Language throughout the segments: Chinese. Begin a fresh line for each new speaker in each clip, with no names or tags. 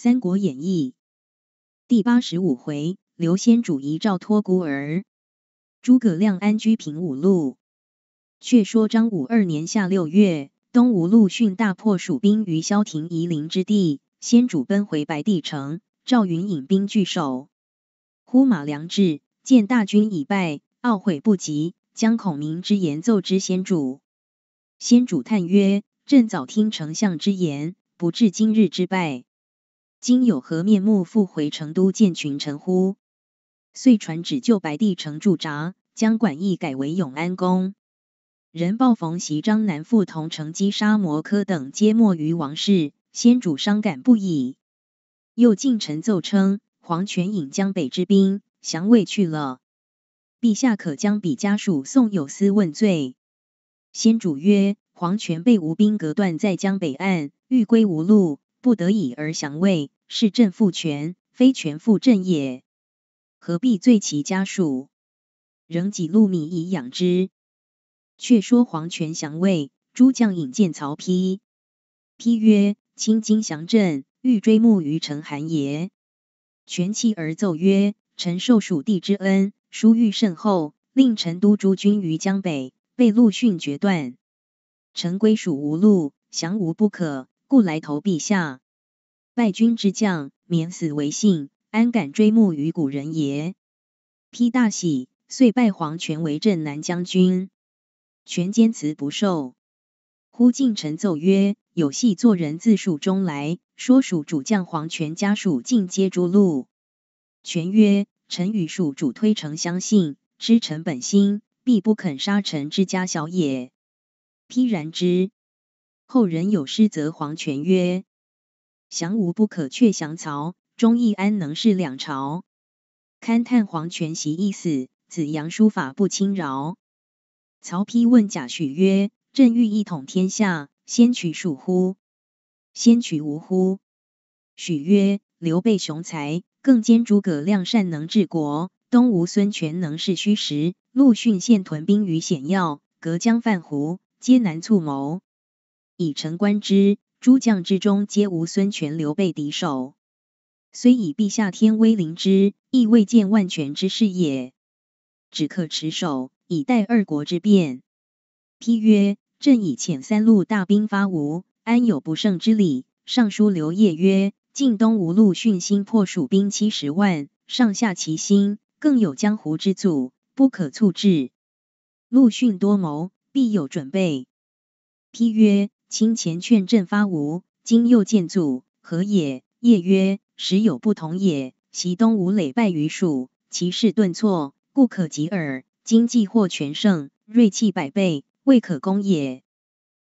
《三国演义》第八十五回：刘先主遗诏托孤儿，诸葛亮安居平五路。却说张武二年夏六月，东吴陆逊大破蜀兵于萧亭夷陵之地，先主奔回白帝城，赵云引兵拒守。忽马良至，见大军已败，懊悔不及，将孔明之言奏之先主。先主叹曰：“朕早听丞相之言，不至今日之败。”今有何面目复回成都见群臣乎？遂传旨就白帝城驻扎，将馆驿改为永安宫。人报冯袭、张南父同乘机杀摩柯等，皆没于王室。先主伤感不已。又进陈奏称，黄泉引江北之兵降魏去了。陛下可将彼家属送有司问罪。先主曰：黄泉被吴兵隔断在江北岸，欲归无路，不得已而降魏。是朕负权，非权负朕也。何必罪其家属？仍给禄米以养之。却说黄权降魏，诸将引见曹丕。丕曰：“卿今降朕，欲追慕于陈韩也。”权泣而奏曰：“臣受蜀地之恩，殊遇甚厚，令臣督诸军于江北，被陆逊决断，臣归蜀无路，降无不可，故来投陛下。”败军之将，免死为幸，安敢追慕于古人也？丕大喜，遂拜黄权为镇南将军。权坚辞不受。忽近臣奏曰：“有戏作人自蜀中来说，蜀主将黄权家属尽皆诛戮。”权曰：“臣与蜀主推诚相信，知臣本心，必不肯杀臣之家小也。”丕然之。后人有诗，则黄权曰：降吴不可，却降曹，忠义安能事两朝？堪叹黄权席一死，子阳书法不轻饶。曹丕问贾诩曰：“朕欲一统天下，先取蜀乎？先取吴乎？”诩曰：“刘备雄才，更兼诸葛亮善能治国；东吴孙权能事虚实，陆逊现屯兵于险要，隔江泛湖，皆难猝谋。以臣观之。”诸将之中，皆无孙权、刘备敌手。虽以陛下天威临之，亦未见万全之事也。只可持守，以待二国之变。批曰：朕以遣三路大兵伐吴，安有不胜之理？尚书刘烨曰：晋东吴陆逊心破蜀兵七十万，上下齐心，更有江湖之阻，不可促至。陆逊多谋，必有准备。批曰。卿前劝阵发无，今又见祖何也？夜曰：时有不同也。昔东吴累败于蜀，其势顿挫，故可及耳。今既获全胜，锐气百倍，未可攻也。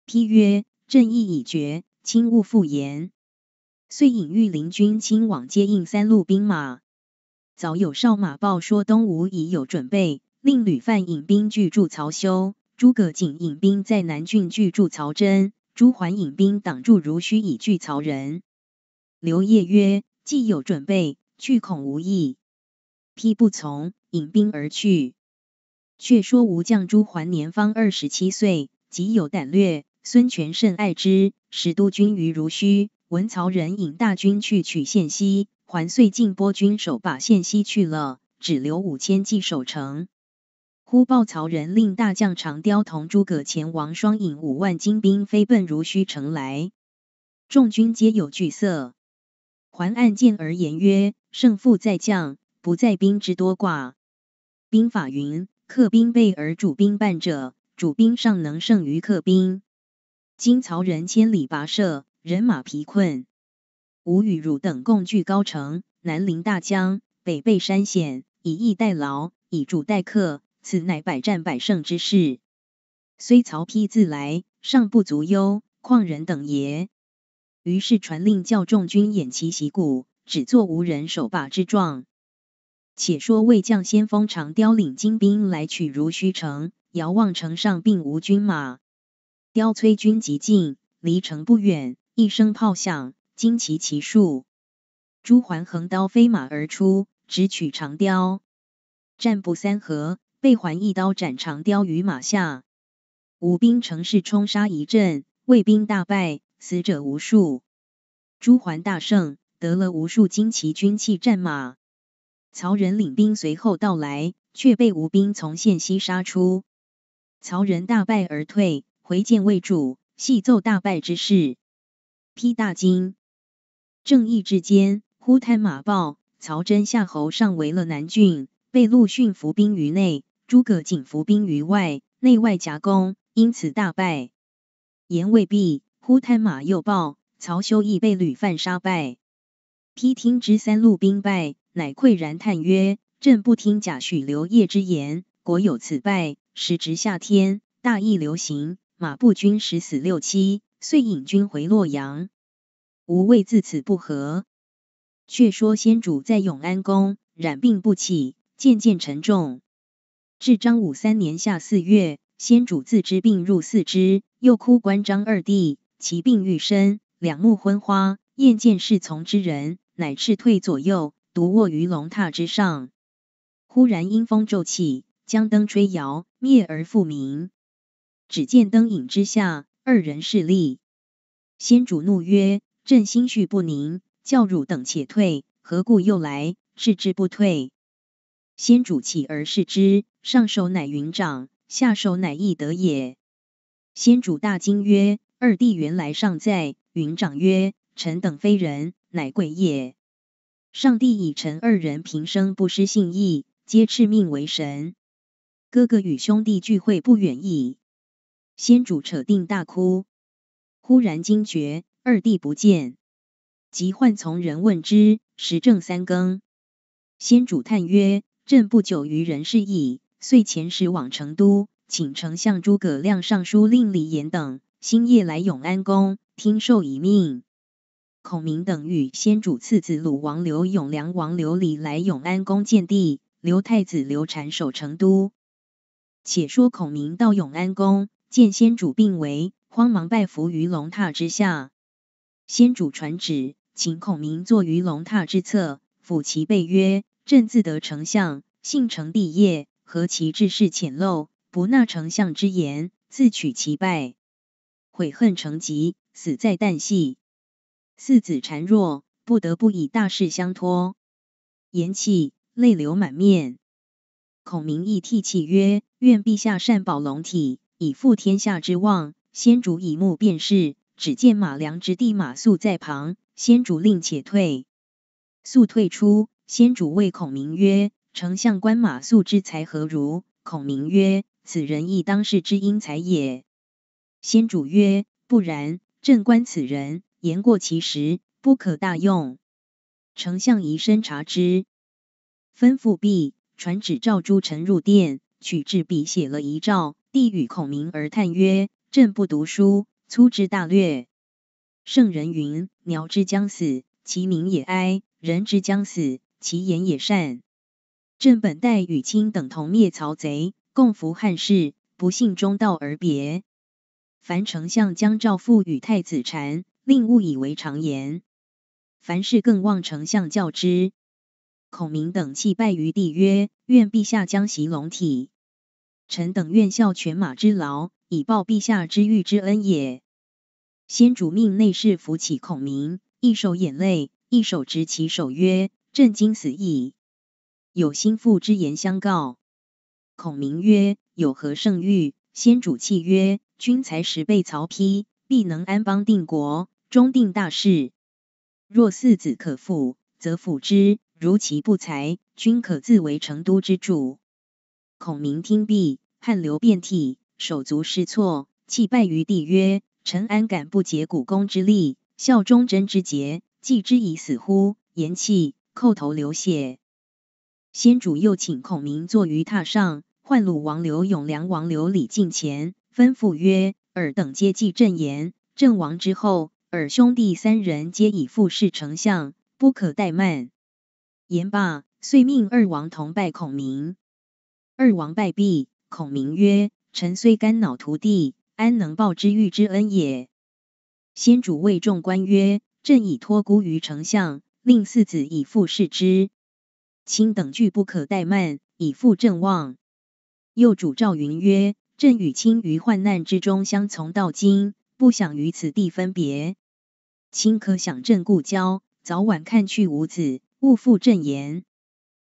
批曰：正义已决，卿勿复言。遂引御林军亲往接应三路兵马。早有少马报说东吴已有准备，令吕范引兵拒住曹休，诸葛瑾引兵在南郡拒住曹真。朱桓引兵挡住，如须以拒曹仁。刘烨曰：“既有准备，去恐无益。”丕不从，引兵而去。却说吴将朱桓年方二十七岁，极有胆略，孙权甚爱之，使督军于如须。闻曹仁引大军去取县西，桓遂进拨军守把县西去了，只留五千计守城。忽报曹仁令大将长刁同诸葛前王双引五万精兵飞奔濡须城来，众军皆有惧色。桓按剑而言曰：“胜负在将，不在兵之多寡。兵法云：‘客兵备而主兵半者，主兵尚能胜于客兵。’今曹仁千里跋涉，人马疲困。吾与汝等共据高城，南临大江，北备山险，以逸待劳，以主待客。”此乃百战百胜之事，虽曹丕自来，尚不足忧，况人等也。于是传令叫众军偃旗息鼓，只作无人守把之状。且说魏将先锋长刁领精兵来取如须城，遥望城上并无军马。刁催军急进，离城不远，一声炮响，旌旗齐竖，朱桓横刀飞马而出，直取长刁，战不三合。被环一刀斩长雕于马下，吴兵乘势冲杀一阵，魏兵大败，死者无数。朱桓大胜，得了无数精奇军器战马。曹仁领兵随后到来，却被吴兵从县西杀出，曹仁大败而退。回见魏主，细奏大败之事，披大惊。正义之间，忽探马报，曹真、夏侯尚围了南郡，被陆逊伏兵于内。诸葛瑾伏兵于外，内外夹攻，因此大败。言未毕，忽探马又报，曹休亦被吕范杀败。丕听之，三路兵败，乃喟然叹曰：“朕不听贾诩、刘烨之言，果有此败。时值夏天，大疫流行，马步军十死六七，遂引军回洛阳。吾未自此不和。”却说先主在永安宫染病不起，渐渐沉重。至张武三年夏四月，先主自知病入四肢，又哭关张二弟，其病愈深，两目昏花，厌见侍从之人，乃斥退左右，独卧于龙榻之上。忽然阴风骤起，将灯吹摇，灭而复明。只见灯影之下，二人势立。先主怒曰：“朕心绪不宁，教汝等且退，何故又来？置之不退。”先主起而视之，上手乃云长，下手乃翼德也。先主大惊曰：“二弟原来尚在。”云长曰：“臣等非人，乃鬼也。上帝以臣二人平生不失信义，皆敕命为神。哥哥与兄弟聚会不远矣。”先主扯定大哭，忽然惊觉，二弟不见，即唤从人问之，时正三更。先主叹曰：朕不久于人世矣，遂遣使往成都，请丞相诸葛亮、尚书令李严等星夜来永安宫听受遗命。孔明等与先主次子鲁王刘永、梁王刘礼来永安宫见帝，留太子刘禅守成都。且说孔明到永安宫，见先主病危，慌忙拜伏于龙榻之下。先主传旨，请孔明坐于龙榻之侧，抚其背曰。朕自得丞相，幸成帝业，何其志士浅陋，不纳丞相之言，自取其败，悔恨成疾，死在旦夕。四子孱弱，不得不以大事相托，言泣，泪流满面。孔明亦涕泣曰：“愿陛下善保龙体，以复天下之望。”先主以目便是，只见马良之弟马谡在旁，先主令且退，速退出。先主谓孔明曰：“丞相观马谡之才何如？”孔明曰：“此人亦当世之英才也。”先主曰：“不然，朕观此人言过其实，不可大用。丞相宜深察之。”吩咐毕，传旨召诸臣入殿，取制笔写了遗诏，递与孔明而叹曰：“朕不读书，粗知大略。圣人云：‘鸟之将死，其鸣也哀；人之将死，’”其言也善。朕本待与卿等同灭曹贼，共扶汉室，不幸中道而别。凡丞相将诏付与太子禅，令误以为常言。凡事更望丞相教之。孔明等泣拜于帝曰：“愿陛下将袭龙体，臣等愿效犬马之劳，以报陛下之遇之恩也。”先主命内侍扶起孔明，一手眼泪，一手执其手曰：震惊死矣！有心腹之言相告。孔明曰：“有何圣谕？”先主契曰：“君才十倍曹丕，必能安邦定国，终定大事。若四子可复，则辅之；如其不才，君可自为成都之主。”孔明听毕，汗流遍体，手足失措，泣拜于地曰：“臣安敢不竭股肱之力，效忠贞之节，继之以死乎！”言气。叩头流血，先主又请孔明坐于榻上，唤鲁王刘永、梁王刘礼近前，吩咐曰：“尔等皆继朕言，朕亡之后，尔兄弟三人皆以复使丞相，不可怠慢。”言罢，遂命二王同拜孔明。二王拜毕，孔明曰：“臣虽肝脑涂地，安能报之遇之恩也？”先主谓众官曰：“朕已托孤于丞相。”令四子以父视之，卿等俱不可怠慢，以父正望。又主赵云曰：“朕与卿于患难之中相从到今，不想于此地分别。卿可想朕故交，早晚看去无子，勿负朕言。”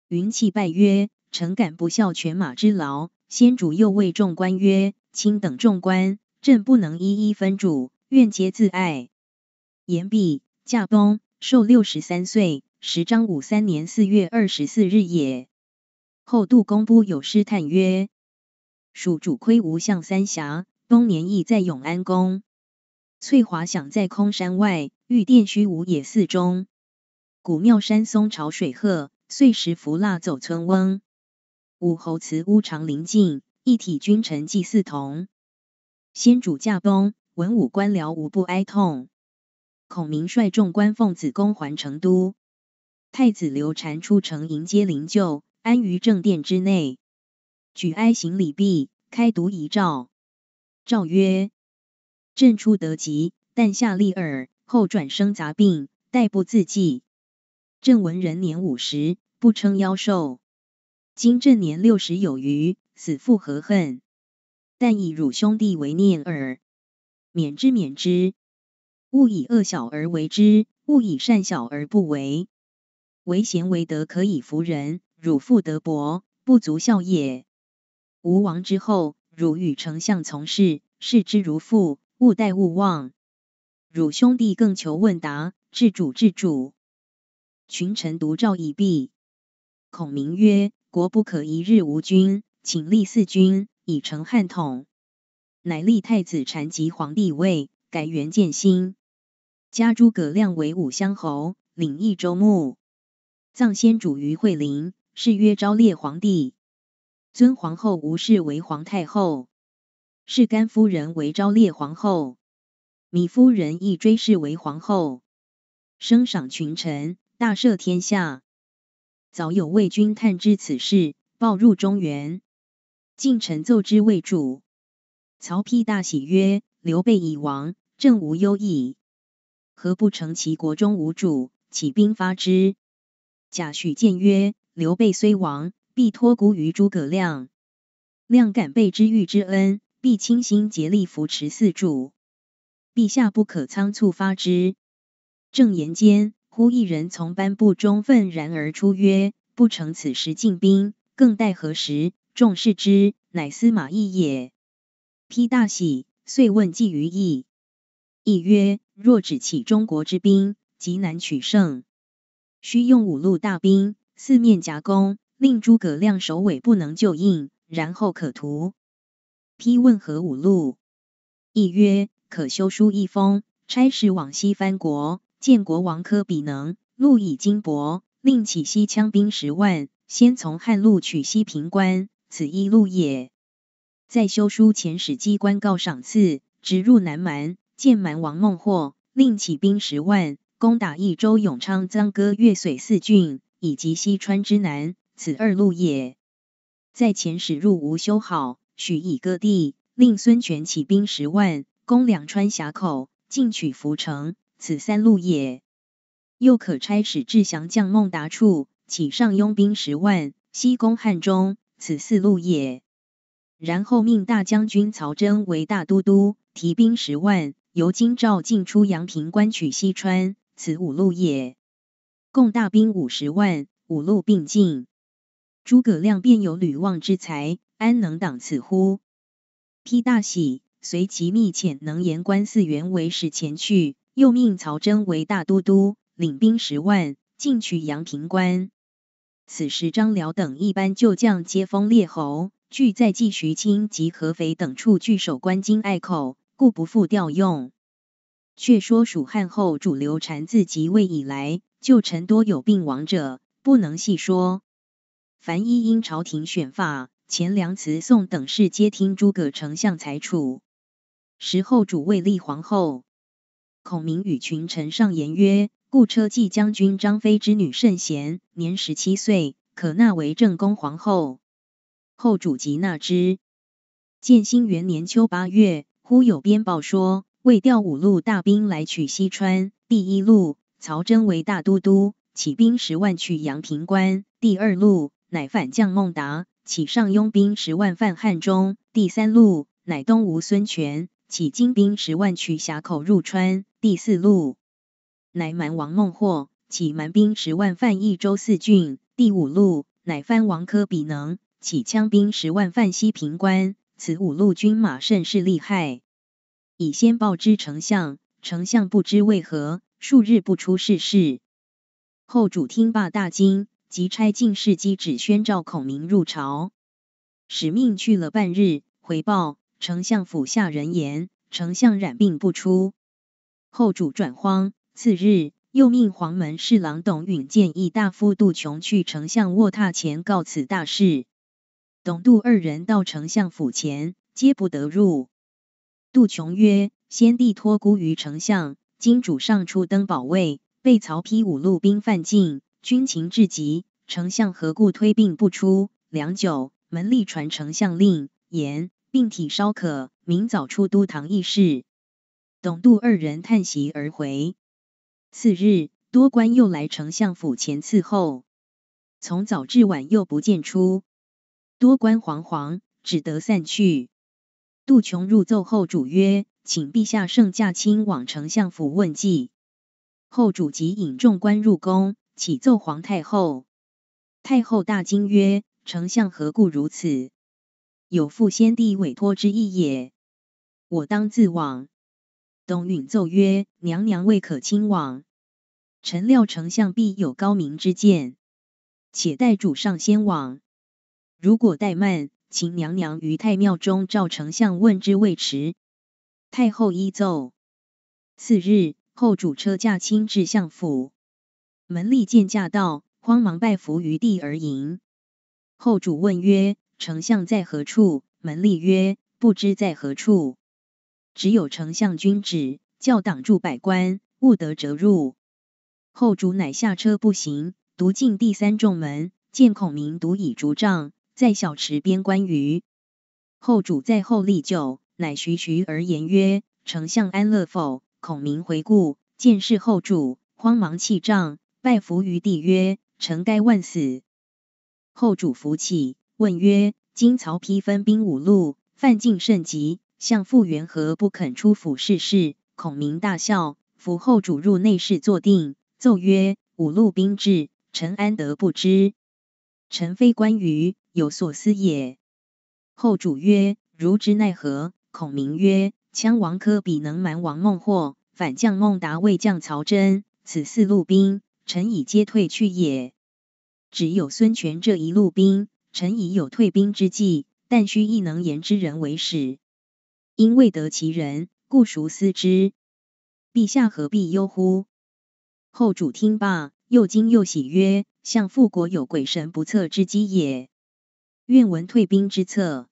云气拜曰：“臣敢不效犬马之劳？”先主又谓众官曰：“卿等众官，朕不能一一分主，愿皆自爱。”言毕，驾崩。寿六十三岁，十章五三年四月二十四日也。后杜工部有诗叹曰：“蜀主窥吴向三峡，东年亦在永安宫。翠华想在空山外，玉殿虚无野寺中。古庙山松潮水鹤，碎石浮蜡走村翁。武侯祠屋常临近，一体君臣祭祀同。先主驾崩，文武官僚无不哀痛。”孔明率众官奉子宫还成都，太子刘禅出城迎接灵柩，安于正殿之内，举哀行礼毕，开读遗诏。诏曰：朕初得疾，但下利耳，后转生杂病，殆不自济。朕闻人年五十不称夭寿，今朕年六十有余，死复何恨？但以汝兄弟为念耳，免之，免之。勿以恶小而为之，勿以善小而不为。为贤为德，可以服人。汝父德薄，不足效也。吾王之后，汝与丞相从事，视之如父，勿待勿忘。汝兄弟更求问答。至主至主。群臣独照以毕。孔明曰：国不可一日无君，请立四君以成汉统。乃立太子禅即皇帝位。改元建兴，加诸葛亮为武乡侯，领益州牧，葬先主于惠陵，谥曰昭烈皇帝，尊皇后吴氏为皇太后，是甘夫人为昭烈皇后，米夫人亦追谥为皇后，升赏群臣，大赦天下。早有魏军探知此事，报入中原，晋臣奏之魏主，曹丕大喜曰。刘备已亡，正无忧矣，何不成其国中无主，起兵发之？贾诩谏曰：“刘备虽亡，必托孤于诸葛亮。亮感备之遇之恩，必倾心竭力扶持四柱。陛下不可仓促发之。”正言间，忽一人从班部中愤然而出曰：“不成此时进兵，更待何时？”众视之，乃司马懿也。丕大喜。遂问计于义。义曰：“若只起中国之兵，极难取胜。须用五路大兵，四面夹攻，令诸葛亮首尾不能救应，然后可图。”批问何五路，义曰：“可修书一封，差使往西翻国，见国王柯比能，路以金帛，令起西羌兵十万，先从汉路取西平关，此一路也。”在修书前，使机关告赏赐，直入南蛮，见蛮王孟获，令起兵十万，攻打益州永昌、臧牁、越水四郡，以及西川之南，此二路也。在前使入吴修好，许以割地，令孙权起兵十万，攻两川峡口，进取涪城，此三路也。又可差使至降将孟达处，起上拥兵十万，西攻汉中，此四路也。然后命大将军曹真为大都督，提兵十万，由京兆进出阳平关取西川，此五路也，共大兵五十万，五路并进。诸葛亮便有吕望之才，安能挡此乎？丕大喜，随即密遣能言官四员为使前去，又命曹真为大都督，领兵十万，进取阳平关。此时张辽等一班旧将皆封列侯。据在冀徐清及合肥等处据守关津隘口，故不复调用。却说蜀汉后主刘禅自即位以来，旧臣多有病亡者，不能细说。凡一因朝廷选法、钱粮、祠宋等事，皆听诸葛丞相裁处。时后主位立皇后，孔明与群臣上言曰：“故车骑将军张飞之女甚贤，年十七岁，可纳为正宫皇后。”后主及纳之。建兴元年秋八月，忽有编报说，魏调五路大兵来取西川：第一路，曹真为大都督，起兵十万取阳平关；第二路，乃反将孟达，起上庸兵十万犯汉中；第三路，乃东吴孙权，起精兵十万取峡口入川；第四路，乃蛮王孟获，起蛮兵十万犯益州四郡；第五路，乃番王轲比能。起枪兵十万，犯西平关。此五路军马甚是厉害，已先报之丞相。丞相不知为何数日不出世事。后主听罢大惊，即差进士机指宣召孔明入朝，使命去了半日，回报丞相府下人言，丞相染病不出。后主转慌，次日又命黄门侍郎董允建议大夫杜琼去丞相卧榻前告此大事。董杜二人到丞相府前，皆不得入。杜琼曰：“先帝托孤于丞相，今主上出登宝位，被曹丕五路兵犯境，军情至急，丞相何故推病不出？”良久，门吏传丞相令言：“病体稍可，明早出都堂议事。”董杜二人叹息而回。次日，多官又来丞相府前伺候，从早至晚又不见出。多官惶惶，只得散去。杜琼入奏后主曰：“请陛下圣驾亲往丞相府问计。”后主即引众官入宫，启奏皇太后。太后大惊曰：“丞相何故如此？有负先帝委托之意也。我当自往。”董允奏曰：“娘娘未可亲往。臣料丞相必有高明之见，且待主上先往。”如果怠慢，请娘娘于太庙中召丞相问之未迟。太后依奏。次日，后主车驾亲至相府。门吏见驾到，慌忙拜伏于地而迎。后主问曰：“丞相在何处？”门吏曰：“不知在何处，只有丞相君旨，叫挡住百官，勿得折入。”后主乃下车步行，独进第三重门，见孔明独倚竹杖。在小池边观鱼，后主在后立就，乃徐徐而言曰：“丞相安乐否？”孔明回顾，见是后主，慌忙弃杖，拜伏于地曰：“臣该万死。”后主扶起，问曰：“今曹丕分兵五路，犯境甚急，向复缘何不肯出府试试？”孔明大笑，扶后主入内室坐定，奏曰：“五路兵至，臣安得不知？”臣非关羽有所思也。后主曰：如之奈何？孔明曰：羌王科比能蛮王孟获，反将孟达为将曹真，此四路兵，臣已皆退去也。只有孙权这一路兵，臣已有退兵之计，但须一能言之人为使，因未得其人，故熟思之。陛下何必忧乎？后主听罢。又惊又喜，曰：“向复国有鬼神不测之机也，愿闻退兵之策。”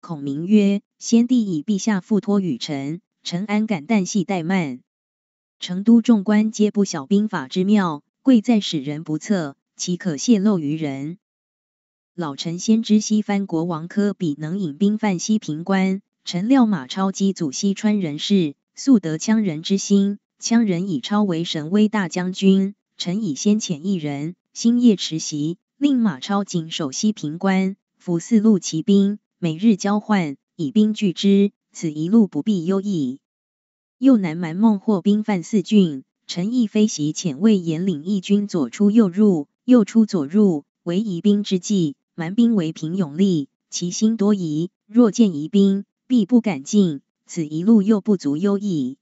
孔明曰：“先帝以陛下复托与臣，臣安敢但系怠慢？成都众官皆不晓兵法之妙，贵在使人不测，岂可泄露于人？老臣先知西番国王科比能引兵犯西平关，臣料马超击祖西川人士，素得羌人之心，羌人以超为神威大将军。”臣以先遣一人，星夜持袭，令马超谨守西平关，俘四路骑兵，每日交换，以兵拒之。此一路不必忧矣。又南蛮孟获兵犯四郡，臣亦飞袭遣魏延领义军左出右入，右出左入，为疑兵之计。蛮兵为平勇力，其心多疑，若见疑兵，必不敢进。此一路又不足忧矣。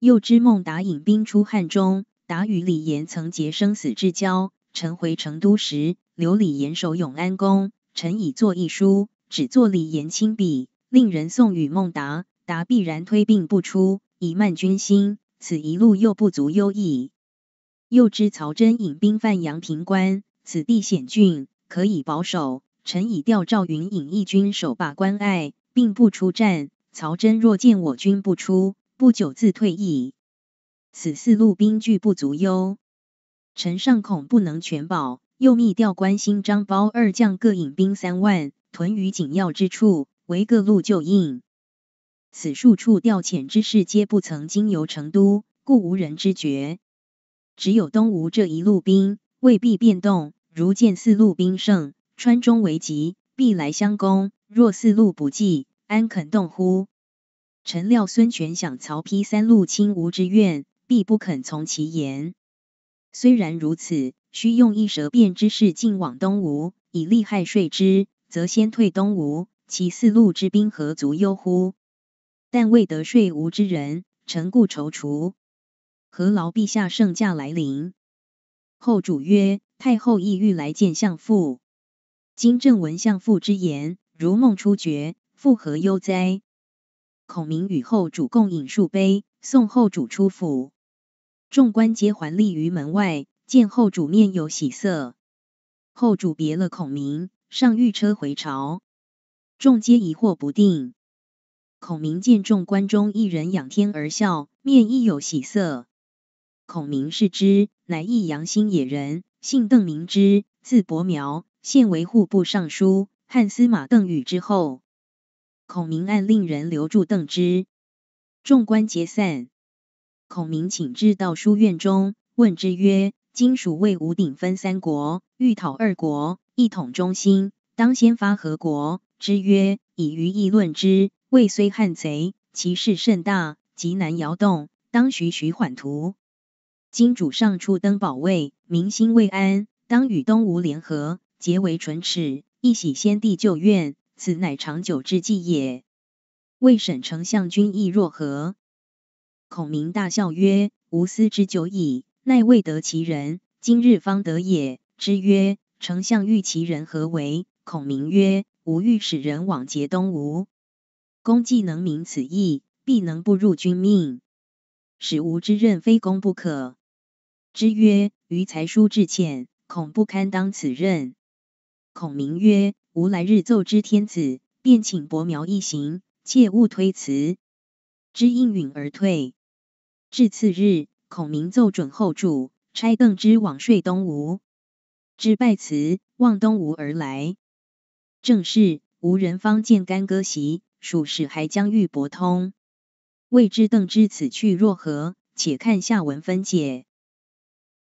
又知孟达引兵出汉中。达与李严曾结生死之交，臣回成都时，留李严守永安宫。臣已作一书，只作李严亲笔，令人送与孟达，达必然推病不出，以慢军心。此一路又不足忧矣。又知曹真引兵犯阳平关，此地险峻，可以保守。臣已调赵云引一军守把关隘，并不出战。曹真若见我军不出，不久自退矣。此四路兵具不足忧，臣尚恐不能全保，又密调关兴、张苞二将各引兵三万，屯于紧要之处，为各路救应。此数处调遣之事，皆不曾经由成都，故无人知觉。只有东吴这一路兵未必变动，如见四路兵胜，川中为急，必来相攻。若四路不济，安肯动乎？臣料孙权想曹丕三路侵吴之愿，必不肯从其言。虽然如此，须用一舌辩之事进往东吴，以利害说之，则先退东吴，其四路之兵何足忧乎？但未得说吴之人，臣故踌躇。何劳陛下圣驾来临？后主曰：“太后意欲来见相父。”今正闻相父之言，如梦初觉，复何忧哉？孔明与后主共饮数杯，送后主出府。众官皆还立于门外，见后主面有喜色。后主别了孔明，上御车回朝，众皆疑惑不定。孔明见众官中一人仰天而笑，面亦有喜色。孔明视之，乃益阳新野人，姓邓，名之，字伯苗，现为户部尚书，汉司马邓禹之后。孔明暗令人留住邓之，众官皆散。孔明请至到书院中，问之曰：“今蜀魏吴鼎分三国，欲讨二国，一统中心，当先发何国？”之曰：“以愚议论之，魏虽汉贼，其势甚大，极难摇动，当徐徐缓图。今主上初登宝位，民心未安，当与东吴联合，结为唇齿，一洗先帝旧怨，此乃长久之计也。魏沈丞相君意若何？”孔明大笑曰：“吾思之久矣，奈未得其人，今日方得也。”之曰：“丞相欲其人何为？”孔明曰：“吾欲使人往结东吴，公既能明此意，必能不入君命，使吾之任非公不可。”之曰：“余才疏志浅，恐不堪当此任。”孔明曰：“吾来日奏知天子，便请伯苗一行，切勿推辞。”之应允而退，至次日，孔明奏准后主，差邓芝往睡东吴，之拜辞，望东吴而来。正是吴人方见干戈席，蜀使还将玉帛通。未知邓芝此去若何，且看下文分解。